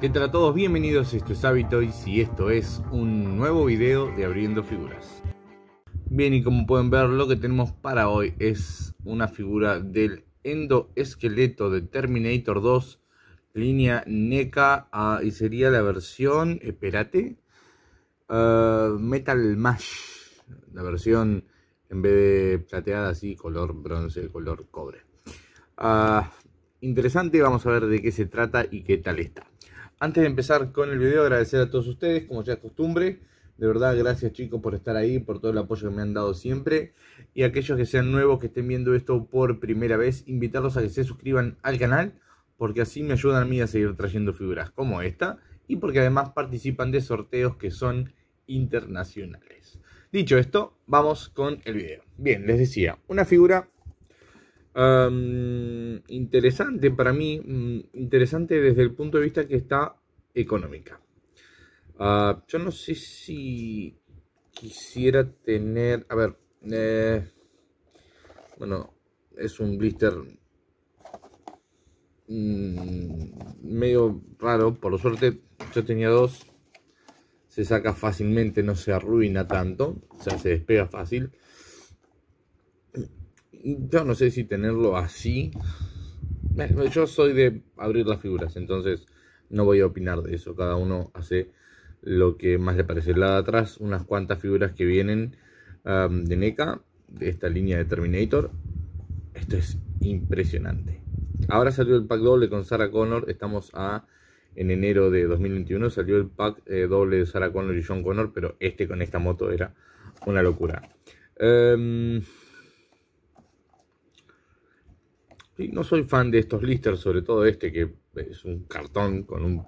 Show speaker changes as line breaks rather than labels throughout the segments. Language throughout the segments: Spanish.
¿Qué tal a todos? Bienvenidos, esto es Habitoy. y esto es un nuevo video de Abriendo Figuras. Bien, y como pueden ver, lo que tenemos para hoy es una figura del endoesqueleto de Terminator 2, línea NECA, y sería la versión, espérate, eh, Metal Mash, la versión en vez de plateada así, color bronce, color cobre. Ah, interesante, vamos a ver de qué se trata y qué tal está. Antes de empezar con el video, agradecer a todos ustedes, como ya es costumbre. De verdad, gracias chicos por estar ahí, por todo el apoyo que me han dado siempre. Y aquellos que sean nuevos, que estén viendo esto por primera vez, invitarlos a que se suscriban al canal, porque así me ayudan a mí a seguir trayendo figuras como esta, y porque además participan de sorteos que son internacionales. Dicho esto, vamos con el video. Bien, les decía, una figura interesante para mí, mm, interesante desde el punto de vista que está económica. Ah, yo no sé si quisiera tener, a ver, eh, bueno, es un blister mm, medio raro, por suerte yo tenía dos, se saca fácilmente, no se arruina tanto, o sea, se despega fácil yo no sé si tenerlo así. Yo soy de abrir las figuras, entonces no voy a opinar de eso. Cada uno hace lo que más le parece. el lado de atrás, unas cuantas figuras que vienen um, de NECA, de esta línea de Terminator. Esto es impresionante. Ahora salió el pack doble con Sarah Connor. Estamos a en enero de 2021. Salió el pack eh, doble de Sarah Connor y John Connor, pero este con esta moto era una locura. Um, No soy fan de estos blisters, sobre todo este que es un cartón con un...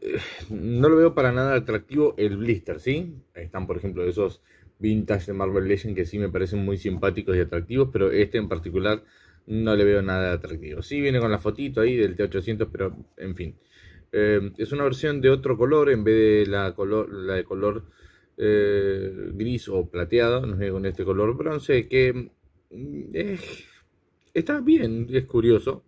Eh, no lo veo para nada atractivo el blister, ¿sí? están, por ejemplo, esos vintage de Marvel Legends que sí me parecen muy simpáticos y atractivos, pero este en particular no le veo nada atractivo. Sí viene con la fotito ahí del T800, pero en fin. Eh, es una versión de otro color en vez de la, color, la de color eh, gris o plateado, no sé, con este color bronce que está bien, es curioso.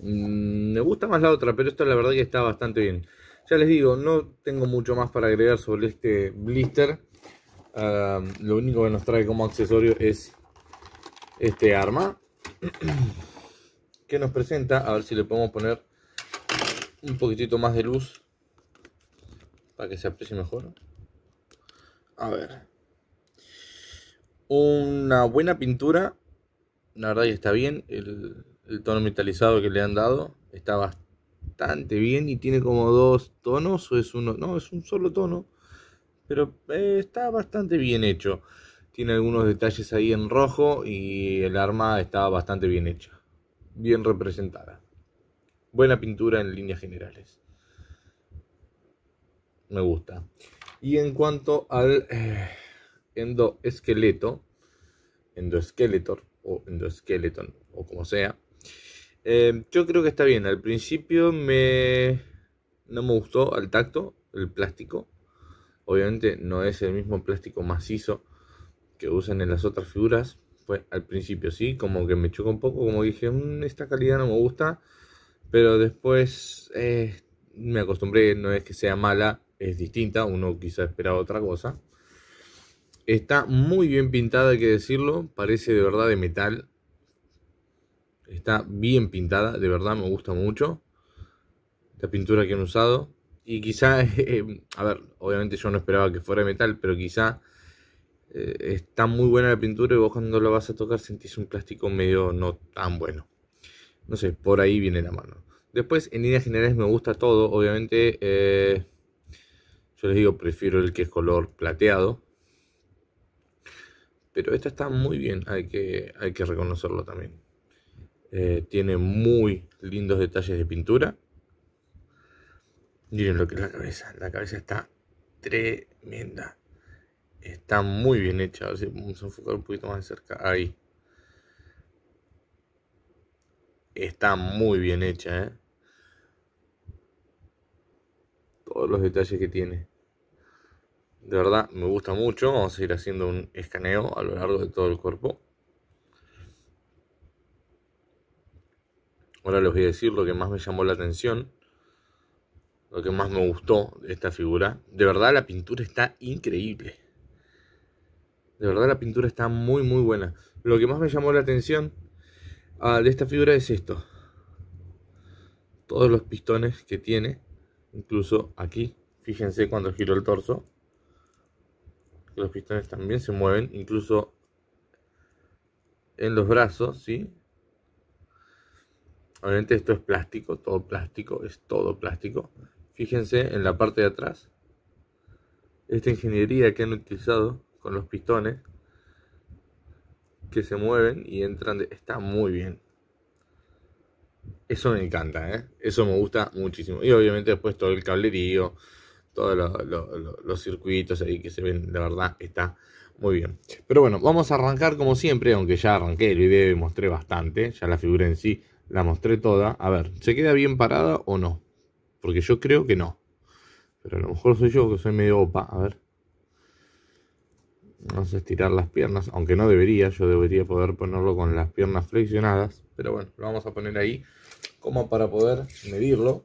Mm, me gusta más la otra, pero esta la verdad que está bastante bien. Ya les digo, no tengo mucho más para agregar sobre este blister. lo único que nos trae como accesorio es este arma. que nos presenta, a ver si le podemos poner un poquitito más de luz. Para que se aprecie mejor. A ver. Una buena pintura la verdad está bien. El, tono metalizado que le han dado está bastante bien y tiene como dos tonos o es uno, no, es un solo tono, pero eh, está bastante bien hecho. Tiene algunos detalles ahí en rojo y el arma está bastante bien hecha, bien representada. Buena pintura en líneas generales. Me gusta. Y en cuanto al eh, endoesqueleto, endoesqueletor, o endoskeleton o como sea. Eh, yo creo que está bien. Al principio me no me gustó al tacto el plástico. Obviamente no es el mismo plástico macizo que usan en las otras figuras. Pues al principio sí, como que me chocó un poco, como dije, mm, esta calidad no me gusta. Pero después eh, me acostumbré, no es que sea mala, es distinta. Uno quizá esperaba otra cosa. Está muy bien pintada, hay que decirlo. Parece de verdad de metal. Está bien pintada, de verdad me gusta mucho. La pintura que han usado. Y quizá, eh, a ver, obviamente yo no esperaba que fuera de metal, pero quizá eh, está muy buena la pintura y vos cuando la vas a tocar sentís un plástico medio no tan bueno. No sé, por ahí viene la mano. Después, en líneas generales me gusta todo, obviamente. Eh, yo les digo, prefiero el que es color plateado pero esta está muy bien, hay que, hay que reconocerlo también. Eh, tiene muy lindos detalles de pintura. Miren lo que es la cabeza, la cabeza está tremenda. Está muy bien hecha, a vamos a enfocar un poquito más de cerca, ahí. Está muy bien hecha, ¿eh? Todos los detalles que tiene. De verdad, me gusta mucho. Vamos a ir haciendo un escaneo a lo largo de todo el cuerpo. Ahora les voy a decir lo que más me llamó la atención. Lo que más me gustó de esta figura. De verdad, la pintura está increíble. De verdad, la pintura está muy, muy buena. Lo que más me llamó la atención ah, de esta figura es esto. Todos los pistones que tiene. Incluso aquí. Fíjense cuando giro el torso los pistones también se mueven, incluso en los brazos, ¿sí? Obviamente esto es plástico, todo plástico, es todo plástico. Fíjense en la parte de atrás, esta ingeniería que han utilizado con los pistones que se mueven y entran, está muy bien. Eso me encanta, ¿eh? eso me gusta muchísimo. Y obviamente después todo el cablerío, todos los, circuitos ahí que se ven, de verdad está muy bien. Pero bueno, vamos a arrancar como siempre, aunque ya arranqué el video y mostré bastante, ya la figura en sí la mostré toda. A ver, ¿se queda bien parada o no? Porque yo creo que no. Pero a lo mejor soy yo que soy medio opa, a ver. Vamos a estirar las piernas, aunque no debería, yo debería poder ponerlo con las piernas flexionadas. Pero bueno, lo vamos a poner ahí como para poder medirlo.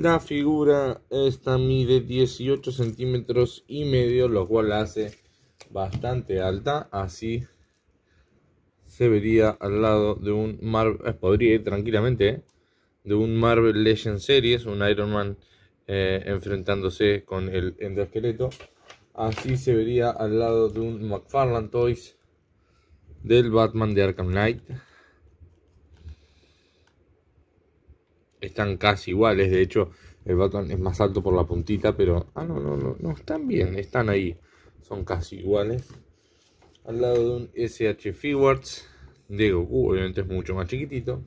La figura esta mide 18 centímetros y medio, lo cual la hace bastante alta. Así se vería al lado de un Marvel, eh, podría tranquilamente, eh, de un Marvel Legend Series, un Iron Man eh, enfrentándose con el endoesqueleto. Así se vería al lado de un McFarlane Toys del Batman de Arkham Knight. están casi iguales, de hecho el Batman es más alto por la puntita, pero... Ah, no, no, están bien, están ahí, son casi iguales. Al lado de un SH Figuarts de Goku, obviamente es mucho más chiquitito.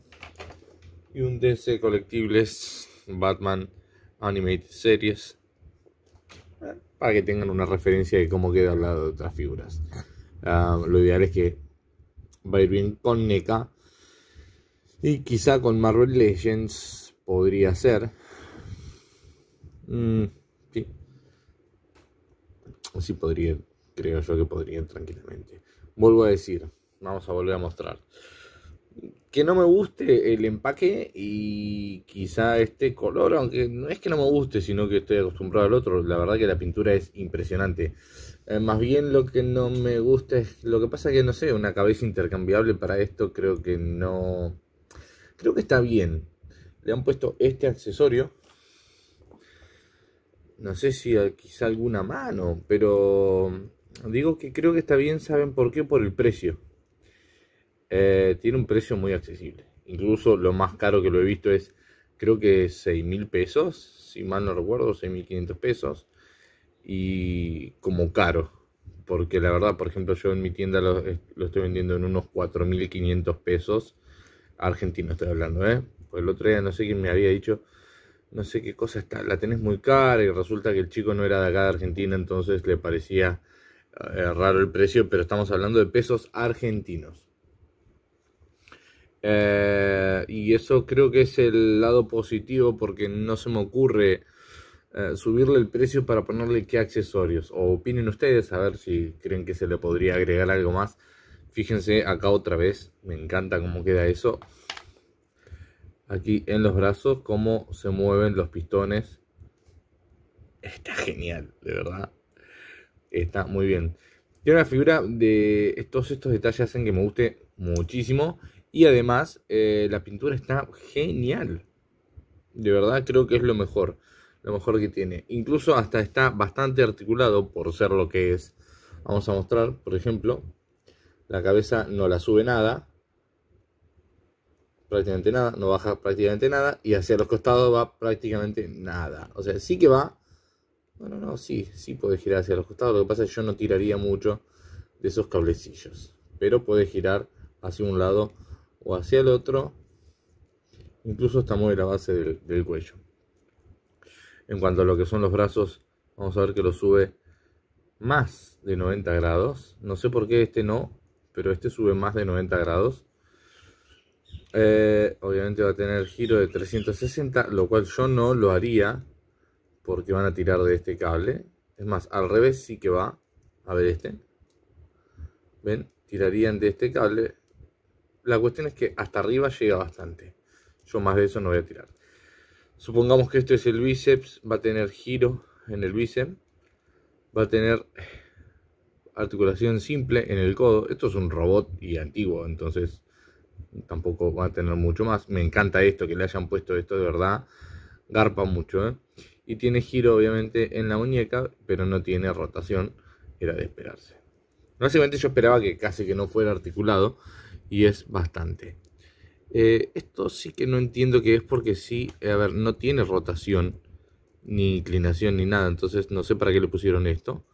Y un DC Colectibles Batman Animated Series. Eh, para que tengan una referencia de cómo queda al lado de otras figuras. Ah, lo ideal es que va a ir bien con NECA. Y quizá con Marvel Legends podría ser. Mm, sí. Sí podría, creo yo que podría tranquilamente. Vuelvo a decir, vamos a volver a mostrar. Que no me guste el empaque y quizá este color, aunque no es que no me guste, sino que estoy acostumbrado al otro. La verdad que la pintura es impresionante. Eh, más bien lo que no me gusta es, lo que pasa es que no sé, una cabeza intercambiable para esto creo que no... Creo que está bien, le han puesto este accesorio. No sé si quizá alguna mano, pero digo que creo que está bien, ¿saben por qué? Por el precio. Eh, tiene un precio muy accesible. Incluso lo más caro que lo he visto es, creo que 6 mil pesos, si mal no recuerdo, 6.500 mil pesos. Y como caro, porque la verdad, por ejemplo, yo en mi tienda lo, eh, estoy vendiendo en unos 4.500 pesos. Argentino estoy hablando, ¿eh? el otro día no sé quién me había dicho, no sé qué cosa está, la tenés muy cara y resulta que el chico no era de acá de Argentina, entonces le parecía eh, raro el precio, pero estamos hablando de pesos argentinos. Eh, y eso creo que es el lado positivo porque no se me ocurre eh, subirle el precio para ponerle qué accesorios. O opinen ustedes a ver si creen que se le podría agregar algo más. Fíjense acá otra vez, me encanta cómo queda eso aquí en los brazos, cómo se mueven los pistones. Está genial, de verdad. Está muy bien. Tiene una figura de todos estos detalles hacen que me guste muchísimo. Y además, eh, la pintura está genial. De verdad, creo que es lo mejor. Lo mejor que tiene. Incluso hasta está bastante articulado por ser lo que es. Vamos a mostrar, por ejemplo, la cabeza no la sube nada prácticamente nada, no baja prácticamente nada y hacia los costados va prácticamente nada. O sea, sí que va, bueno, no, sí, sí puede girar hacia los costados, lo que pasa es que yo no tiraría mucho de esos cablecillos, pero puede girar hacia un lado o hacia el otro, incluso hasta mueve la base del, del cuello. En cuanto a lo que son los brazos, vamos a ver que lo sube más de 90 grados. No sé por qué este no, pero este sube más de 90 grados. Eh, obviamente va a tener giro de 360, lo cual yo no lo haría porque van a tirar de este cable. Es más, al revés sí que va. A ver este. ¿Ven? Tirarían de este cable. La cuestión es que hasta arriba llega bastante. Yo más de eso no voy a tirar. Supongamos que este es el bíceps. Va a tener giro en el bíceps. Va a tener articulación simple en el codo. Esto es un robot y antiguo, entonces tampoco va a tener mucho más. Me encanta esto, que le hayan puesto esto de verdad. Garpa mucho, ¿eh? Y tiene giro obviamente en la muñeca, pero no tiene rotación. Era de esperarse. Básicamente yo esperaba que casi que no fuera articulado y es bastante. Eh, esto sí que no entiendo que es porque sí, a ver, no tiene rotación, ni inclinación, ni nada. Entonces no sé para qué le pusieron esto.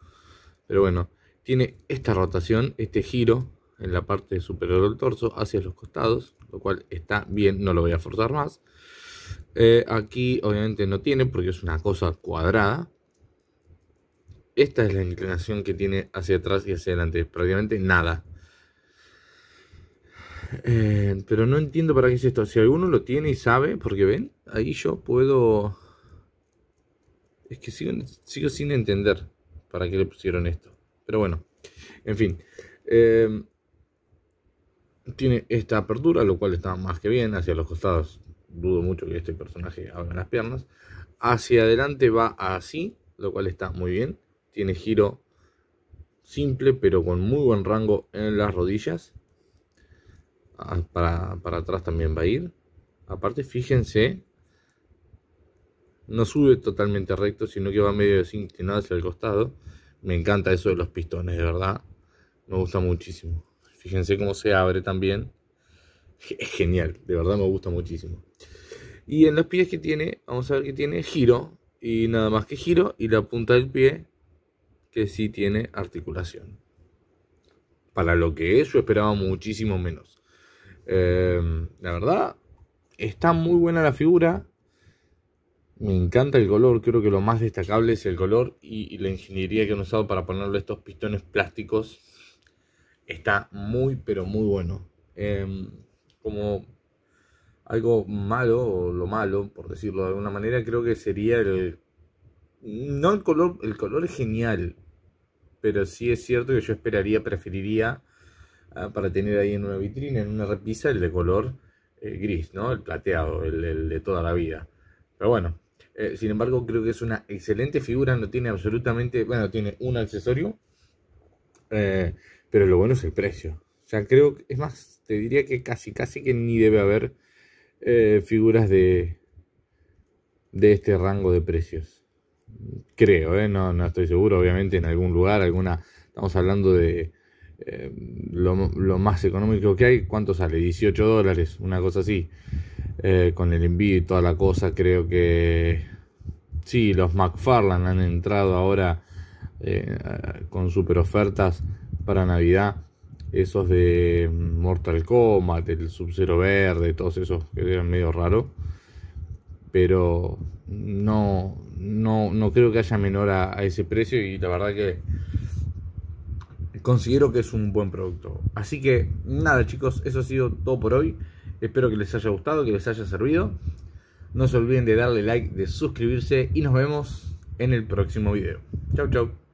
Pero bueno, tiene esta rotación, este giro, en la parte superior del torso hacia los costados, lo cual está bien, no lo voy a forzar más. Eh, aquí obviamente no tiene porque es una cosa cuadrada. Esta es la inclinación que tiene hacia atrás y hacia adelante, prácticamente nada. Eh, pero no entiendo para qué es esto. Si alguno lo tiene y sabe, porque ven, ahí yo puedo... Es que sigo, sigo sin entender para qué le pusieron esto. Pero bueno, en fin. Eh, tiene esta apertura, lo cual está más que bien. Hacia los costados, dudo mucho que este personaje abra las piernas. Hacia adelante va así, lo cual está muy bien. Tiene giro simple, pero con muy buen rango en las rodillas. Ah, para, para atrás también va a ir. Aparte, fíjense, no sube totalmente recto, sino que va medio desinclinado hacia el costado. Me encanta eso de los pistones, de verdad. Me gusta muchísimo. Fíjense cómo se abre también. Es genial, de verdad me gusta muchísimo. Y en los pies que tiene, vamos a ver que tiene giro y nada más que giro y la punta del pie que sí tiene articulación. Para lo que es, yo esperaba muchísimo menos. Eh, la verdad, está muy buena la figura. Me encanta el color, creo que lo más destacable es el color y la ingeniería que han usado para ponerle estos pistones plásticos está muy, pero muy bueno. Em, como algo malo, o lo malo, por decirlo de alguna manera, creo que sería el... No el color, el color es genial, pero sí es cierto que yo esperaría, preferiría ah, para tener ahí en una vitrina, en una repisa, el de color eh, gris, ¿no? El plateado, el, de toda la vida. Pero bueno, eh, sin embargo, creo que es una excelente figura, no tiene absolutamente, bueno, tiene un accesorio. Eh, pero lo bueno es el precio. O sea, creo, es más, te diría que casi, casi que ni debe haber eh, figuras de, de este rango de precios. Creo, eh, no, no estoy seguro, obviamente en algún lugar, alguna, estamos hablando de eh, lo, más económico que hay, ¿cuánto sale? 18 dólares, una cosa así, con el envío y toda la cosa, creo que sí, los McFarland han entrado ahora con super ofertas para Navidad. Esos de mm, Mortal Kombat, el Sub-Zero Verde, todos esos que eran medio raros. Pero no, no, no, creo que haya menor a, a ese precio y la verdad que considero que es un buen producto. Así que nada chicos, eso ha sido todo por hoy. Espero que les haya gustado, que les haya servido. No se olviden de darle like, de suscribirse y nos vemos en el próximo video. Chau chau.